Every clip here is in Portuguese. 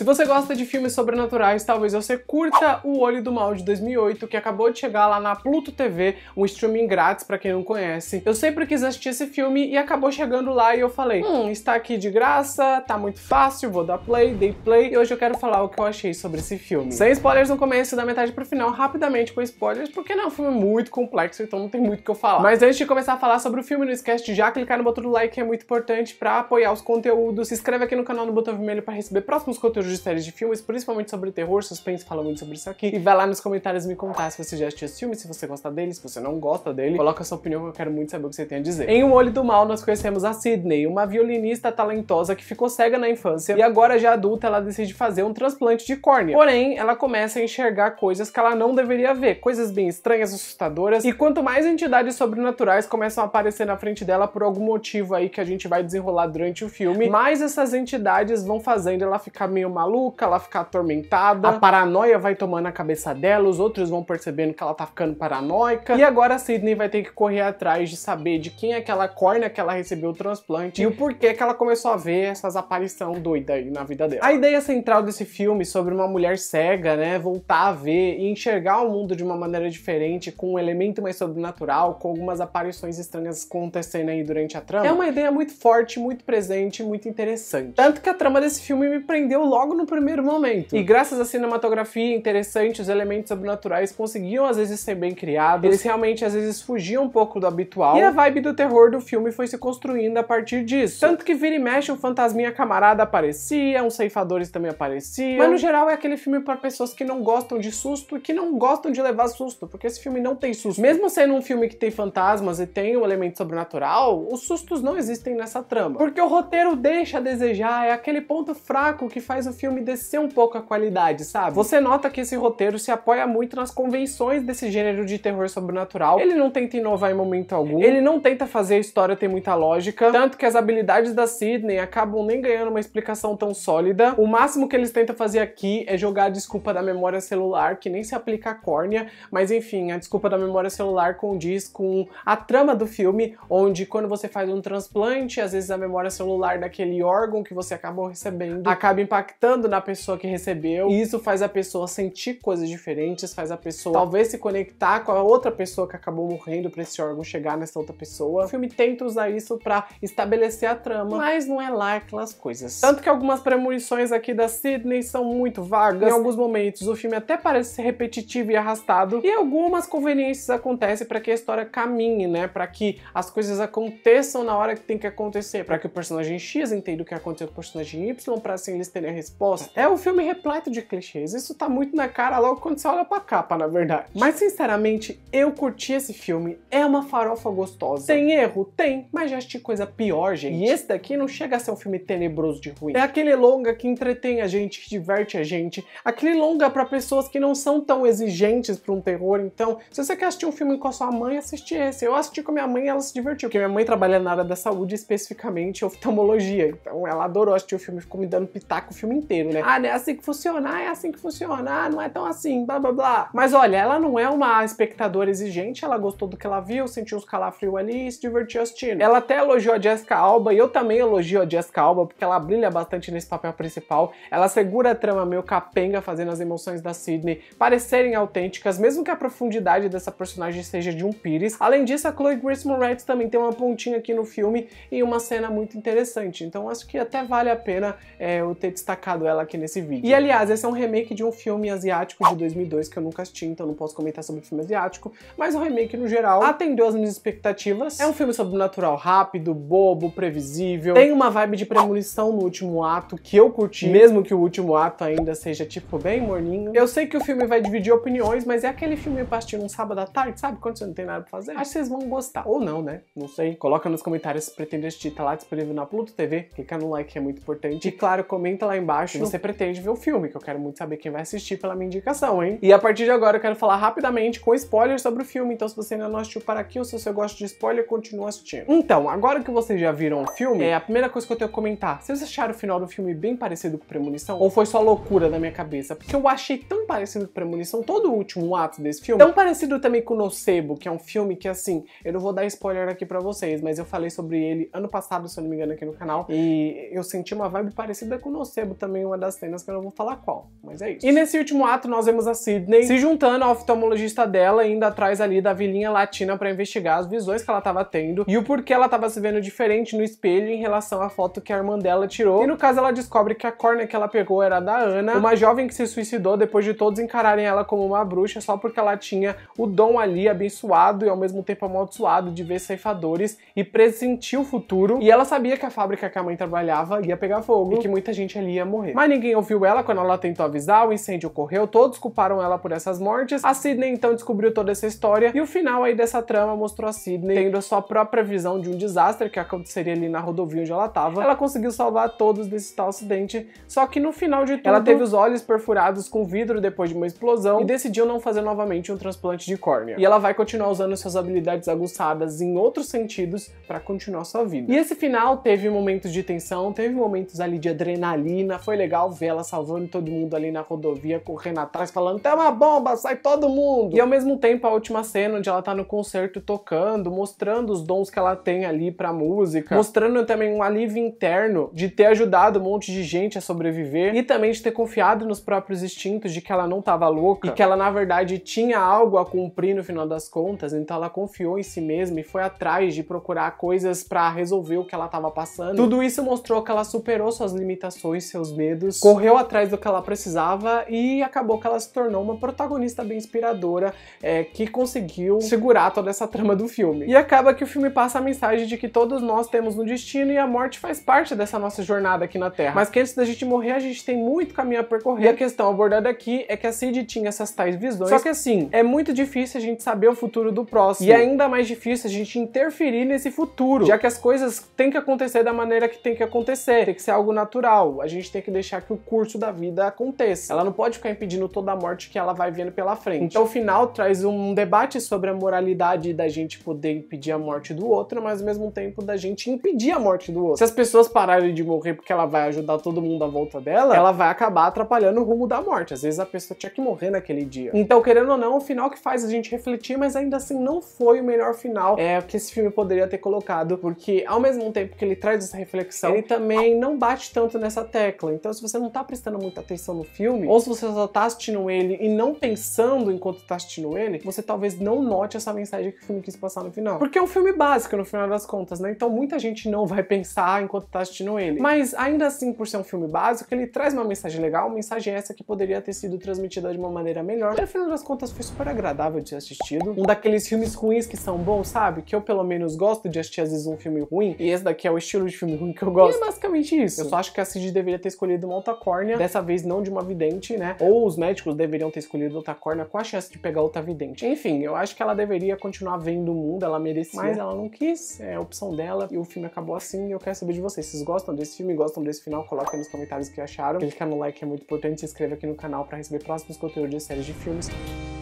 Se você gosta de filmes sobrenaturais, talvez você curta O Olho do Mal de 2008, que acabou de chegar lá na Pluto TV, um streaming grátis para quem não conhece. Eu sempre quis assistir esse filme e acabou chegando lá e eu falei, hum, está aqui de graça, tá muito fácil, vou dar play, dei play e hoje eu quero falar o que eu achei sobre esse filme. Sem spoilers no começo, da metade pro final, rapidamente com spoilers, porque não, é um filme muito complexo, então não tem muito o que eu falar. Mas antes de começar a falar sobre o filme, não esquece de já clicar no botão do like, que é muito importante para apoiar os conteúdos. Se inscreve aqui no canal no botão vermelho para receber próximos conteúdos de séries de filmes, principalmente sobre terror, suspense, fala muito sobre isso aqui. E vai lá nos comentários me contar se você já assistiu esse filme, se você gosta dele, se você não gosta dele. Coloca a sua opinião que eu quero muito saber o que você tem a dizer. Em Um Olho do Mal, nós conhecemos a Sidney, uma violinista talentosa que ficou cega na infância e agora já adulta ela decide fazer um transplante de córnea. Porém, ela começa a enxergar coisas que ela não deveria ver, coisas bem estranhas, assustadoras, e quanto mais entidades sobrenaturais começam a aparecer na frente dela por algum motivo aí que a gente vai desenrolar durante o filme, mais essas entidades vão fazendo ela ficar meio maluca, ela fica atormentada, a paranoia vai tomando a cabeça dela, os outros vão percebendo que ela tá ficando paranoica. E agora a Sidney vai ter que correr atrás de saber de quem é aquela córnea que ela recebeu o transplante e o porquê que ela começou a ver essas aparições doidas aí na vida dela. A ideia central desse filme sobre uma mulher cega, né, voltar a ver e enxergar o mundo de uma maneira diferente, com um elemento mais sobrenatural, com algumas aparições estranhas acontecendo aí durante a trama. É uma ideia muito forte, muito presente, muito interessante. Tanto que a trama desse filme me prendeu logo logo no primeiro momento. E graças à cinematografia interessante, os elementos sobrenaturais conseguiam às vezes ser bem criados, eles realmente às vezes fugiam um pouco do habitual, e a vibe do terror do filme foi se construindo a partir disso. Tanto que vira e mexe um fantasminha camarada aparecia, um ceifadores também aparecia. mas no geral é aquele filme para pessoas que não gostam de susto e que não gostam de levar susto, porque esse filme não tem susto. Mesmo sendo um filme que tem fantasmas e tem um elemento sobrenatural, os sustos não existem nessa trama, porque o roteiro deixa a desejar, é aquele ponto fraco que faz o o filme descer um pouco a qualidade, sabe? Você nota que esse roteiro se apoia muito nas convenções desse gênero de terror sobrenatural. Ele não tenta inovar em momento algum, ele não tenta fazer a história ter muita lógica, tanto que as habilidades da Sidney acabam nem ganhando uma explicação tão sólida. O máximo que eles tentam fazer aqui é jogar a desculpa da memória celular, que nem se aplica à córnea, mas enfim, a desculpa da memória celular condiz com a trama do filme, onde quando você faz um transplante, às vezes a memória celular daquele órgão que você acabou recebendo acaba impactando impactando na pessoa que recebeu. E isso faz a pessoa sentir coisas diferentes, faz a pessoa talvez se conectar com a outra pessoa que acabou morrendo para esse órgão chegar nessa outra pessoa. O filme tenta usar isso para estabelecer a trama, mas não é lá aquelas coisas. Tanto que algumas premonições aqui da Sidney são muito vagas. Em alguns momentos o filme até parece ser repetitivo e arrastado, e algumas conveniências acontecem para que a história caminhe, né? Para que as coisas aconteçam na hora que tem que acontecer, para que o personagem X entenda o que aconteceu com o personagem Y, para assim eles terem a resposta. É um filme repleto de clichês, isso tá muito na cara logo quando você olha pra capa, na verdade. Mas sinceramente, eu curti esse filme, é uma farofa gostosa. Tem erro? Tem, mas já assisti coisa pior, gente. E esse daqui não chega a ser um filme tenebroso de ruim. É aquele longa que entretém a gente, que diverte a gente, aquele longa para pessoas que não são tão exigentes para um terror, então, se você quer assistir um filme com a sua mãe, assiste esse. Eu assisti com a minha mãe e ela se divertiu, porque minha mãe trabalha na área da saúde, especificamente oftalmologia, então ela adorou assistir o filme, ficou me dando pitaco o filme inteiro, né? Ah, não é assim que funciona, é assim que funciona, ah, não é tão assim, blá blá blá. Mas olha, ela não é uma espectadora exigente, ela gostou do que ela viu, sentiu uns calafrios ali e se divertiu assistindo. Ela até elogiou a Jessica Alba e eu também elogio a Jessica Alba porque ela brilha bastante nesse papel principal. Ela segura a trama meio capenga fazendo as emoções da Sidney parecerem autênticas, mesmo que a profundidade dessa personagem seja de um pires. Além disso, a Chloe Grace Moretz também tem uma pontinha aqui no filme e uma cena muito interessante. Então acho que até vale a pena é, eu ter destacado ela aqui nesse vídeo. E aliás, esse é um remake de um filme asiático de 2002 que eu nunca assisti, então não posso comentar sobre filme asiático, mas o é remake no geral atendeu as minhas expectativas. É um filme sobrenatural rápido, bobo, previsível, tem uma vibe de premonição no último ato que eu curti, mesmo que o último ato ainda seja tipo bem morninho. Eu sei que o filme vai dividir opiniões, mas é aquele filme pra assistir num sábado à tarde, sabe? Quando você não tem nada pra fazer. Acho que vocês vão gostar. Ou não, né? Não sei. Coloca nos comentários se pretende assistir, tá lá disponível na Pluto TV. Clica no like que é muito importante. E claro, comenta lá embaixo você pretende ver o filme, que eu quero muito saber quem vai assistir pela minha indicação, hein? E a partir de agora eu quero falar rapidamente com spoilers sobre o filme, então se você ainda não assistiu para aqui ou se você gosta de spoiler, continua assistindo. Então, agora que vocês já viram o filme, é a primeira coisa que eu tenho que comentar. Vocês acharam o final do filme bem parecido com Premonição? Ou foi só loucura da minha cabeça? Porque eu achei tão parecido com Premonição, todo o último ato desse filme, tão parecido também com Nocebo, que é um filme que assim, eu não vou dar spoiler aqui para vocês, mas eu falei sobre ele ano passado, se eu não me engano, aqui no canal, e eu senti uma vibe parecida com Nocebo também também uma das cenas que eu não vou falar qual, mas é isso. E nesse último ato nós vemos a Sidney se juntando ao oftalmologista dela, indo atrás ali da vilinha latina para investigar as visões que ela tava tendo e o porquê ela tava se vendo diferente no espelho em relação à foto que a irmã dela tirou. E no caso ela descobre que a corna que ela pegou era da Ana, uma jovem que se suicidou depois de todos encararem ela como uma bruxa só porque ela tinha o dom ali abençoado e ao mesmo tempo amaldiçoado de ver ceifadores e pressentir o futuro. E ela sabia que a fábrica que a mãe trabalhava ia pegar fogo e que muita gente ali ia morrer. Mas ninguém ouviu ela quando ela tentou avisar, o incêndio ocorreu, todos culparam ela por essas mortes. A Sidney então descobriu toda essa história e o final aí dessa trama mostrou a Sidney tendo a sua própria visão de um desastre que aconteceria ali na rodovia onde ela tava. Ela conseguiu salvar todos desse tal acidente, só que no final de tudo, ela teve os olhos perfurados com vidro depois de uma explosão e decidiu não fazer novamente um transplante de córnea. E ela vai continuar usando suas habilidades aguçadas em outros sentidos para continuar sua vida. E esse final teve momentos de tensão, teve momentos ali de adrenalina, foi legal ver ela salvando todo mundo ali na rodovia, correndo atrás, falando: tem uma bomba, sai todo mundo! E ao mesmo tempo, a última cena onde ela tá no concerto tocando, mostrando os dons que ela tem ali pra música, mostrando também um alívio interno de ter ajudado um monte de gente a sobreviver e também de ter confiado nos próprios instintos de que ela não tava louca e que ela, na verdade, tinha algo a cumprir no final das contas, então ela confiou em si mesma e foi atrás de procurar coisas para resolver o que ela tava passando. Tudo isso mostrou que ela superou suas limitações, seus medos, correu atrás do que ela precisava e acabou que ela se tornou uma protagonista bem inspiradora é, que conseguiu segurar toda essa trama do filme. E acaba que o filme passa a mensagem de que todos nós temos um destino e a morte faz parte dessa nossa jornada aqui na Terra. Mas que antes da gente morrer, a gente tem muito caminho a percorrer. E a questão abordada aqui é que a Cid tinha essas tais visões. Só que assim, é muito difícil a gente saber o futuro do próximo. E é ainda mais difícil a gente interferir nesse futuro, já que as coisas têm que acontecer da maneira que tem que acontecer. Tem que ser algo natural. A gente tem tem que deixar que o curso da vida aconteça. Ela não pode ficar impedindo toda a morte que ela vai vendo pela frente. Então, o final traz um debate sobre a moralidade da gente poder impedir a morte do outro, mas ao mesmo tempo da gente impedir a morte do outro. Se as pessoas pararem de morrer porque ela vai ajudar todo mundo à volta dela, ela vai acabar atrapalhando o rumo da morte. Às vezes a pessoa tinha que morrer naquele dia. Então, querendo ou não, o final que faz a gente refletir, mas ainda assim não foi o melhor final é, que esse filme poderia ter colocado, porque ao mesmo tempo que ele traz essa reflexão, ele também não bate tanto nessa tecla. Então, se você não tá prestando muita atenção no filme, ou se você só tá assistindo ele e não pensando enquanto tá assistindo ele, você talvez não note essa mensagem que o filme quis passar no final. Porque é um filme básico, no final das contas, né? Então, muita gente não vai pensar enquanto tá assistindo ele. Mas, ainda assim, por ser um filme básico, ele traz uma mensagem legal, uma mensagem essa que poderia ter sido transmitida de uma maneira melhor. E, no final das contas, foi super agradável de ter assistido. Um daqueles filmes ruins que são bons, sabe? Que eu, pelo menos, gosto de assistir, às vezes, um filme ruim. E esse daqui é o estilo de filme ruim que eu gosto. E é basicamente isso. Eu só acho que a Cid deveria ter escolhido uma outra córnea, dessa vez não de uma vidente, né? Ou os médicos deveriam ter escolhido outra córnea com a chance de pegar outra vidente. Enfim, eu acho que ela deveria continuar vendo o mundo, ela merecia, mas ela não quis, é a opção dela, e o filme acabou assim, e eu quero saber de vocês, vocês gostam desse filme, gostam desse final? Coloquem nos comentários o que acharam, clica no like é muito importante, se inscreva aqui no canal para receber próximos conteúdos de séries de filmes.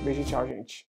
Beijo tchau, gente.